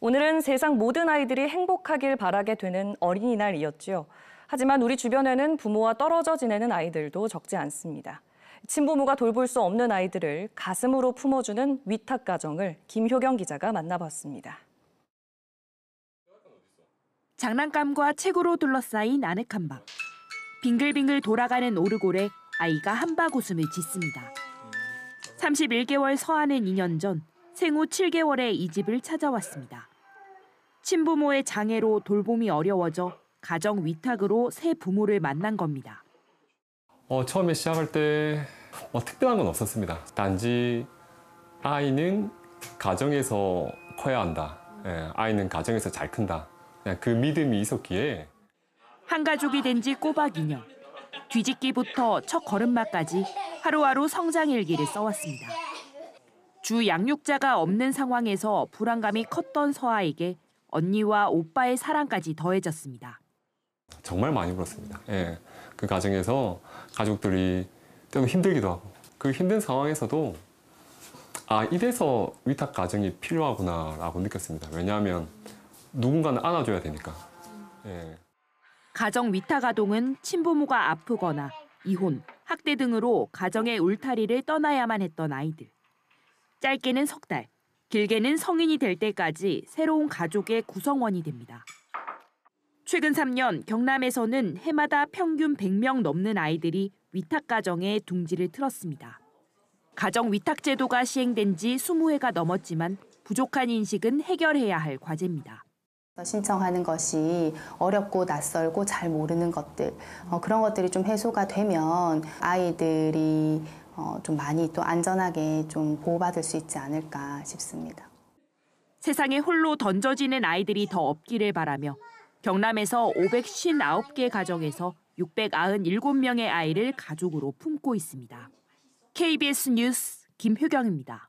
오늘은 세상 모든 아이들이 행복하길 바라게 되는 어린이날이었지요. 하지만 우리 주변에는 부모와 떨어져 지내는 아이들도 적지 않습니다. 친부모가 돌볼 수 없는 아이들을 가슴으로 품어주는 위탁 가정을 김효경 기자가 만나봤습니다. 장난감과 책으로 둘러싸인 아늑한 방. 빙글빙글 돌아가는 오르골에 아이가 한박 웃음을 짓습니다. 31개월 서하는 2년 전 생후 7개월에 이 집을 찾아왔습니다. 친부모의 장애로 돌봄이 어려워져 가정 위탁으로 새 부모를 만난 겁니다. 어, 처음에 시작할 때 어, 특별한 건 없었습니다. 단지 아이는 가정에서 커야 한다. 예, 아이는 가정에서 잘 큰다. 그냥 그 믿음이 있었기에 한 가족이 된 지 꼬박 2년. 뒤집기부터 첫 걸음마까지 하루하루 성장 일기를 써왔습니다. 주 양육자가 없는 상황에서 불안감이 컸던 서아에게 언니와 오빠의 사랑까지 더해졌습니다. 정말 많이 울었습니다. 예. 그 과정에서 가족들이 좀 힘들기도 하고 그 힘든 상황에서도 아 이래서 위탁 가정이 필요하구나라고 느꼈습니다. 왜냐하면 누군가는 안아줘야 되니까. 예. 가정 위탁 아동은 친부모가 아프거나 이혼, 학대 등으로 가정의 울타리를 떠나야만 했던 아이들. 짧게는 석 달, 길게는 성인이 될 때까지 새로운 가족의 구성원이 됩니다. 최근 3년 경남에서는 해마다 평균 100명 넘는 아이들이 위탁가정에 둥지를 틀었습니다. 가정 위탁제도가 시행된 지 20회가 넘었지만 부족한 인식은 해결해야 할 과제입니다. 신청하는 것이 어렵고 낯설고 잘 모르는 것들 어, 그런 것들이 좀 해소가 되면 아이들이 어, 좀 많이 또 안전하게 좀 보호받을 수 있지 않을까 싶습니다. 세상에 홀로 던져지는 아이들이 더 없기를 바라며 경남에서 559개 가정에서 697명의 아이를 가족으로 품고 있습니다. KBS 뉴스 김효경입니다.